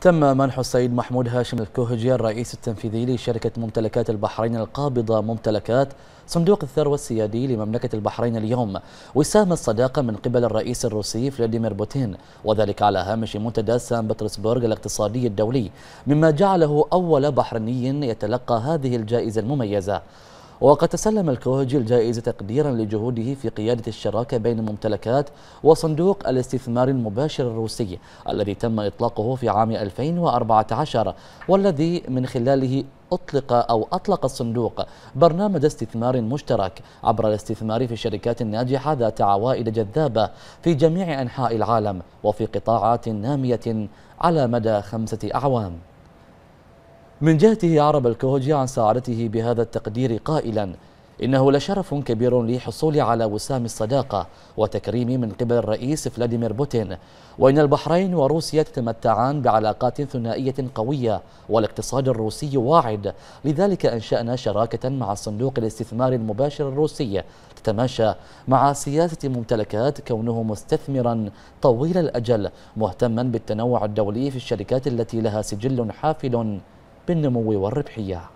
تم منح السيد محمود هاشم الكوهجي الرئيس التنفيذي لشركة ممتلكات البحرين القابضة ممتلكات صندوق الثروة السيادي لمملكة البحرين اليوم وسام الصداقة من قبل الرئيس الروسي فلاديمير بوتين وذلك على هامش منتدى سان بطرسبرغ الاقتصادي الدولي مما جعله أول بحريني يتلقى هذه الجائزة المميزة وقد تسلم الكوهجل جائزة تقديرا لجهوده في قيادة الشراكة بين الممتلكات وصندوق الاستثمار المباشر الروسي الذي تم إطلاقه في عام 2014 والذي من خلاله أطلق أو أطلق الصندوق برنامج استثمار مشترك عبر الاستثمار في الشركات الناجحة ذات عوائد جذابة في جميع أنحاء العالم وفي قطاعات نامية على مدى خمسة أعوام من جهته عرب الكوهجي عن سعادته بهذا التقدير قائلا إنه لشرف كبير لي حصولي على وسام الصداقة وتكريمي من قبل الرئيس فلاديمير بوتين وإن البحرين وروسيا تتمتعان بعلاقات ثنائية قوية والاقتصاد الروسي واعد لذلك أنشأنا شراكة مع صندوق الاستثمار المباشر الروسي تتماشى مع سياسة ممتلكات كونه مستثمرا طويل الأجل مهتما بالتنوع الدولي في الشركات التي لها سجل حافل بالنمو والربحيه